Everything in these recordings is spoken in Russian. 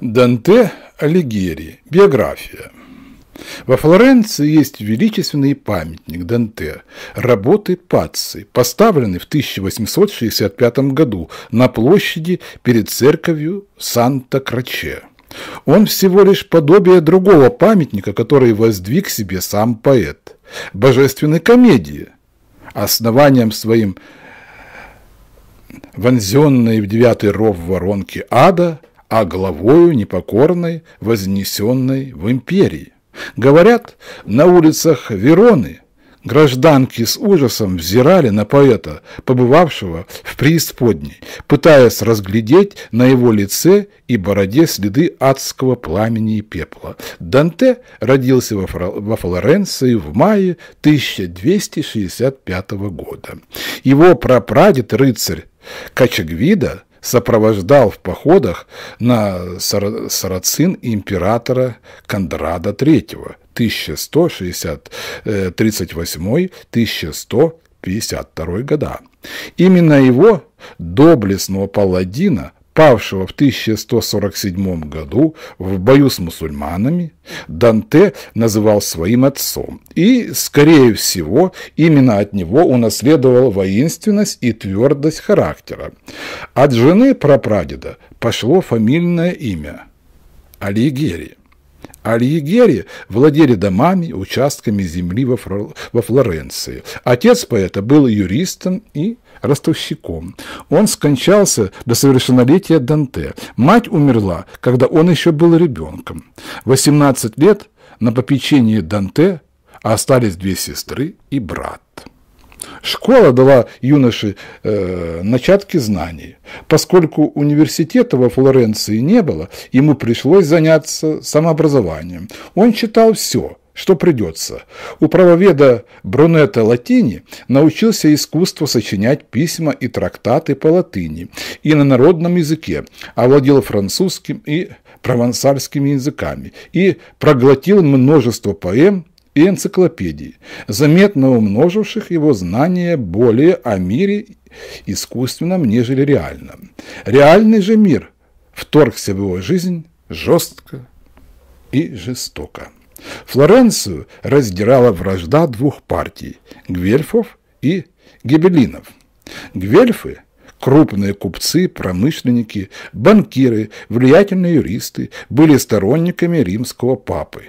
Данте Алигьери. Биография. Во Флоренции есть величественный памятник Данте работы Пацци, поставленный в 1865 году на площади перед церковью Санта-Краче. Он всего лишь подобие другого памятника, который воздвиг себе сам поэт. Божественной комедии, основанием своим вонзенной в девятый ров воронки ада – а главою непокорной, вознесенной в империи. Говорят, на улицах Вероны гражданки с ужасом взирали на поэта, побывавшего в преисподней, пытаясь разглядеть на его лице и бороде следы адского пламени и пепла. Данте родился во Флоренции в мае 1265 года. Его прапрадед, рыцарь Качагвида, сопровождал в походах на сар сарацин императора Кондрада III 1168 1152 года. Именно его, доблестного паладина, павшего в 1147 году в бою с мусульманами, Данте называл своим отцом, и, скорее всего, именно от него унаследовал воинственность и твердость характера. От жены прапрадеда пошло фамильное имя – Алигери. Альегери владели домами, участками земли во, Флоренции. Отец поэта был юристом и ростовщиком. Он скончался до совершеннолетия Данте. Мать умерла, когда он еще был ребенком. 18 лет на попечении Данте остались две сестры и брат. Школа дала юноше э, начатки знаний. Поскольку университета во Флоренции не было, ему пришлось заняться самообразованием. Он читал все – что придется. У правоведа Брунета Латини научился искусству сочинять письма и трактаты по латыни и на народном языке, овладел французским и провансальскими языками и проглотил множество поэм и энциклопедий, заметно умноживших его знания более о мире искусственном, нежели реальном. Реальный же мир вторгся в его жизнь жестко и жестоко. Флоренцию раздирала вражда двух партий – гвельфов и гибелинов. Гвельфы – крупные купцы, промышленники, банкиры, влиятельные юристы – были сторонниками римского папы.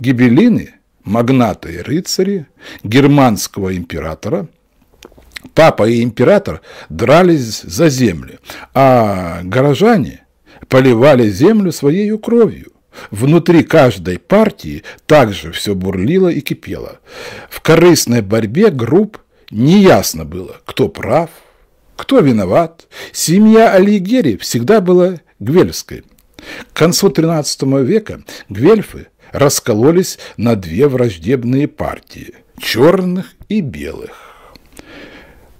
Гибелины магната и рыцари, германского императора. Папа и император дрались за земли, а горожане поливали землю своей кровью. Внутри каждой партии также все бурлило и кипело. В корыстной борьбе групп неясно было, кто прав, кто виноват. Семья Алигери всегда была гвельской. К концу XIII века гвельфы – раскололись на две враждебные партии – черных и белых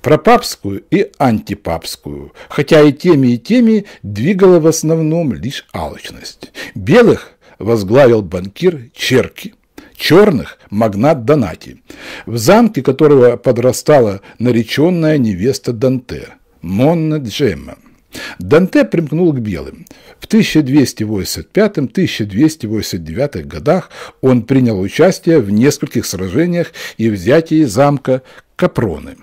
пропапскую и антипапскую, хотя и теми, и теми двигала в основном лишь алчность. Белых возглавил банкир Черки, черных – магнат Донати, в замке которого подрастала нареченная невеста Данте – Монна Джемма. Данте примкнул к белым. В 1285-1289 годах он принял участие в нескольких сражениях и взятии замка Капроны.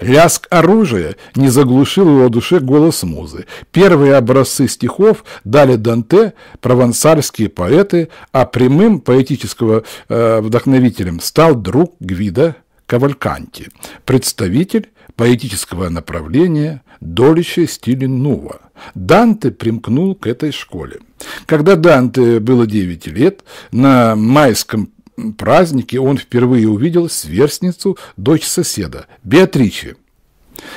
Лязг оружия не заглушил в его душе голос музы. Первые образцы стихов дали Данте провансальские поэты, а прямым поэтического э, вдохновителем стал друг Гвида Кавальканти, представитель поэтического направления Долище стиле Нува. Данте примкнул к этой школе. Когда Данте было 9 лет, на майском празднике он впервые увидел сверстницу, дочь соседа, Беатричи.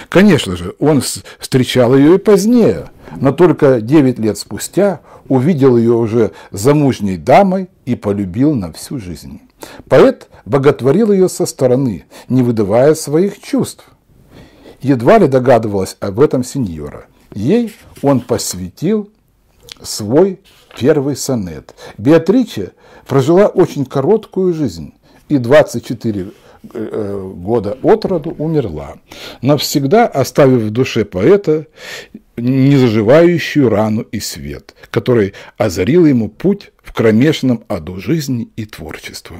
Конечно же, он встречал ее и позднее, но только 9 лет спустя увидел ее уже замужней дамой и полюбил на всю жизнь. Поэт боготворил ее со стороны, не выдавая своих чувств – едва ли догадывалась об этом сеньора. Ей он посвятил свой первый сонет. Беатриче прожила очень короткую жизнь и 24 э, э, года от роду умерла, навсегда оставив в душе поэта незаживающую рану и свет, который озарил ему путь в кромешном аду жизни и творчества.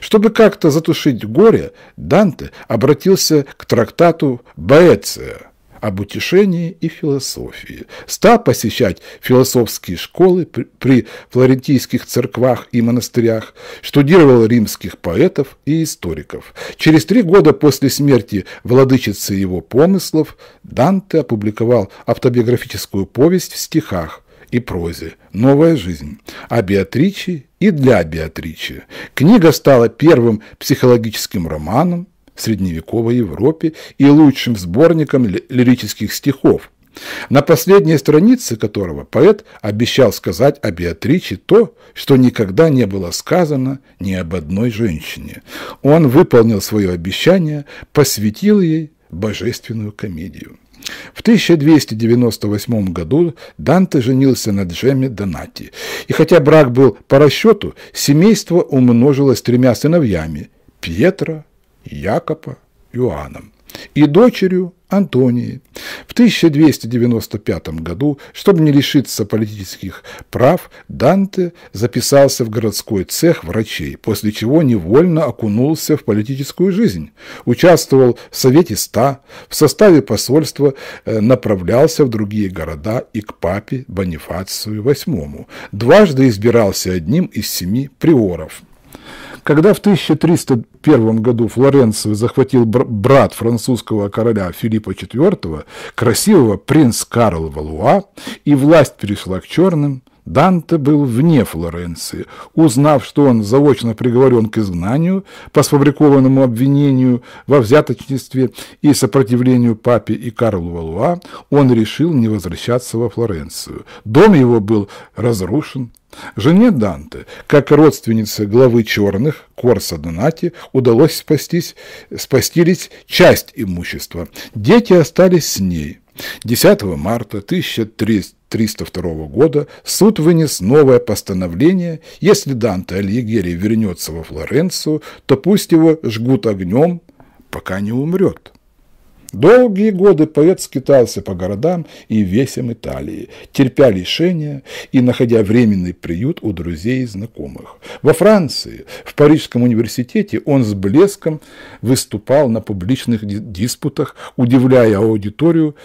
Чтобы как-то затушить горе, Данте обратился к трактату Боэция – об утешении и философии, стал посещать философские школы при, флорентийских церквах и монастырях, штудировал римских поэтов и историков. Через три года после смерти владычицы его помыслов Данте опубликовал автобиографическую повесть в стихах и прозе «Новая жизнь» о Беатриче и для Беатричи. Книга стала первым психологическим романом средневековой Европе и лучшим сборником лирических стихов, на последней странице которого поэт обещал сказать о Беатриче то, что никогда не было сказано ни об одной женщине. Он выполнил свое обещание, посвятил ей божественную комедию. В 1298 году Данте женился на Джеме Донати, и хотя брак был по расчету, семейство умножилось тремя сыновьями – Пьетро, Якопа Иоанном и дочерью Антонии. В 1295 году, чтобы не лишиться политических прав, Данте записался в городской цех врачей, после чего невольно окунулся в политическую жизнь. Участвовал в Совете ста, в составе посольства э, направлялся в другие города и к папе Бонифацию VIII. Дважды избирался одним из семи приоров – когда в 1301 году Флоренцию захватил брат французского короля Филиппа IV, красивого принц Карл Валуа, и власть перешла к черным, Данте был вне Флоренции. Узнав, что он заочно приговорен к изгнанию по сфабрикованному обвинению во взяточничестве и сопротивлению папе и Карлу Валуа, он решил не возвращаться во Флоренцию. Дом его был разрушен. Жене Данте, как родственнице главы черных, Корса Донати, удалось спастись, спастились часть имущества. Дети остались с ней. 10 марта 1302 года суд вынес новое постановление, если Данте Альегери вернется во Флоренцию, то пусть его жгут огнем, пока не умрет. Долгие годы поэт скитался по городам и весям Италии, терпя лишения и находя временный приют у друзей и знакомых. Во Франции, в Парижском университете, он с блеском выступал на публичных диспутах, удивляя аудиторию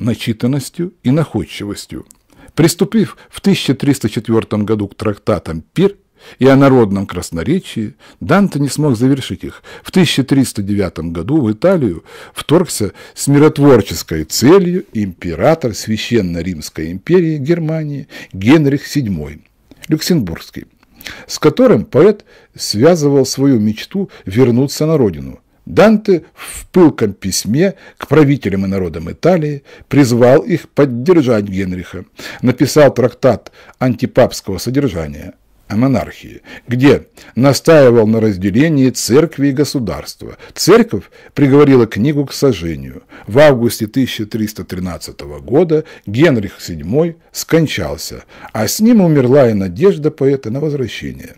начитанностью и находчивостью. Приступив в 1304 году к трактатам «Пир», и о народном красноречии, Данте не смог завершить их. В 1309 году в Италию вторгся с миротворческой целью император Священной римской империи Германии Генрих VII, Люксембургский, с которым поэт связывал свою мечту вернуться на родину. Данте в пылком письме к правителям и народам Италии призвал их поддержать Генриха, написал трактат антипапского содержания – монархии, где настаивал на разделении церкви и государства. Церковь приговорила книгу к сожжению. В августе 1313 года Генрих VII скончался, а с ним умерла и надежда поэта на возвращение.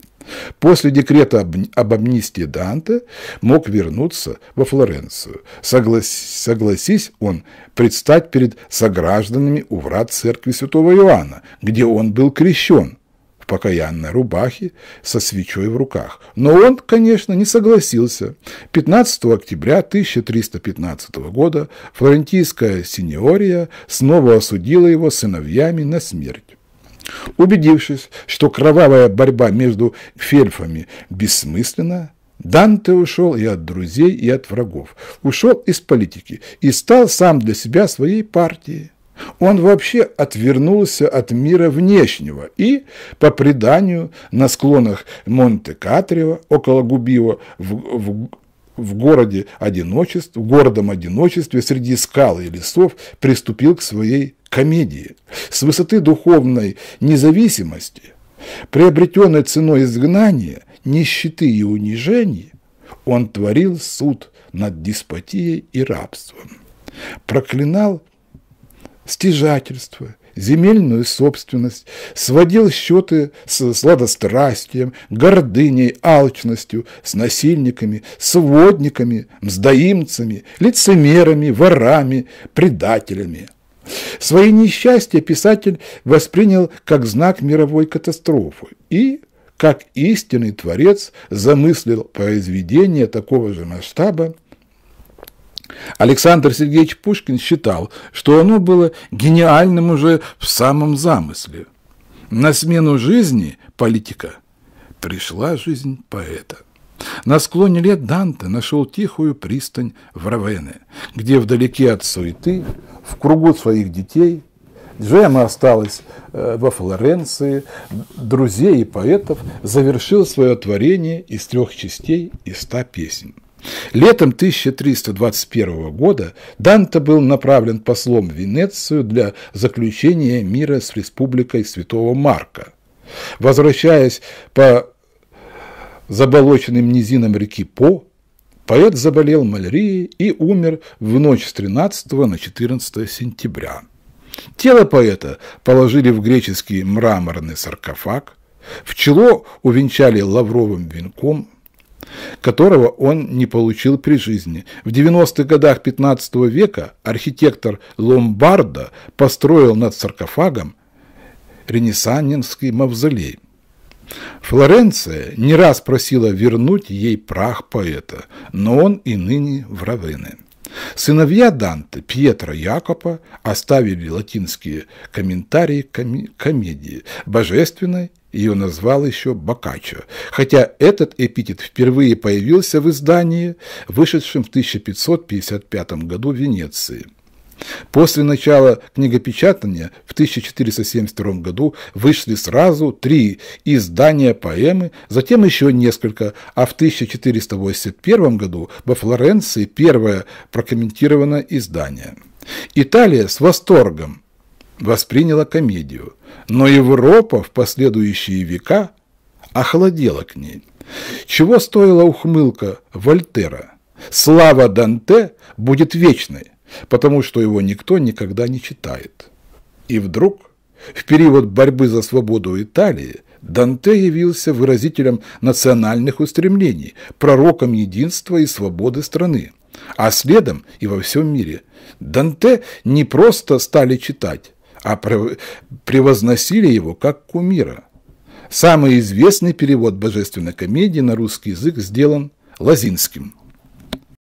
После декрета об амнистии Данте мог вернуться во Флоренцию. Соглас... Согласись он предстать перед согражданами у врат церкви святого Иоанна, где он был крещен – в покаянной рубахе со свечой в руках. Но он, конечно, не согласился. 15 октября 1315 года флорентийская синьория снова осудила его сыновьями на смерть. Убедившись, что кровавая борьба между фельфами бессмысленна, Данте ушел и от друзей, и от врагов. Ушел из политики и стал сам для себя своей партией. Он вообще отвернулся от мира внешнего и, по преданию, на склонах Монте-Катрио, около Губио, в, в, в городе одиночеств, в городом одиночестве среди скал и лесов приступил к своей комедии. С высоты духовной независимости, приобретенной ценой изгнания, нищеты и унижений, он творил суд над деспотией и рабством. Проклинал стяжательство, земельную собственность, сводил счеты с сладострастием, гордыней, алчностью, с насильниками, сводниками, мздоимцами, лицемерами, ворами, предателями. Свои несчастья писатель воспринял как знак мировой катастрофы и, как истинный творец, замыслил произведение такого же масштаба, Александр Сергеевич Пушкин считал, что оно было гениальным уже в самом замысле. На смену жизни политика пришла жизнь поэта. На склоне лет Данте нашел тихую пристань в Равене, где вдалеке от суеты, в кругу своих детей, Джема осталась э, во Флоренции, друзей и поэтов, завершил свое творение из трех частей и ста песен. Летом 1321 года Данте был направлен послом в Венецию для заключения мира с республикой Святого Марка. Возвращаясь по заболоченным низинам реки По, поэт заболел малярией и умер в ночь с 13 на 14 сентября. Тело поэта положили в греческий мраморный саркофаг, в чело увенчали лавровым венком – которого он не получил при жизни. В 90-х годах 15 века архитектор Ломбардо построил над саркофагом ренессанинский мавзолей. Флоренция не раз просила вернуть ей прах поэта, но он и ныне в Равене. Сыновья Данте, Пьетро Якопа, оставили латинские комментарии к комедии божественной, ее назвал еще Бокаччо, хотя этот эпитет впервые появился в издании, вышедшем в 1555 году в Венеции – После начала книгопечатания в 1472 году вышли сразу три издания поэмы, затем еще несколько, а в 1481 году во Флоренции первое прокомментированное издание. Италия с восторгом восприняла комедию, но Европа в последующие века охладела к ней. Чего стоила ухмылка Вольтера? Слава Данте будет вечной, потому что его никто никогда не читает. И вдруг, в период борьбы за свободу Италии, Данте явился выразителем национальных устремлений, пророком единства и свободы страны, а следом и во всем мире. Данте не просто стали читать, а превозносили его как кумира. Самый известный перевод божественной комедии на русский язык сделан Лазинским –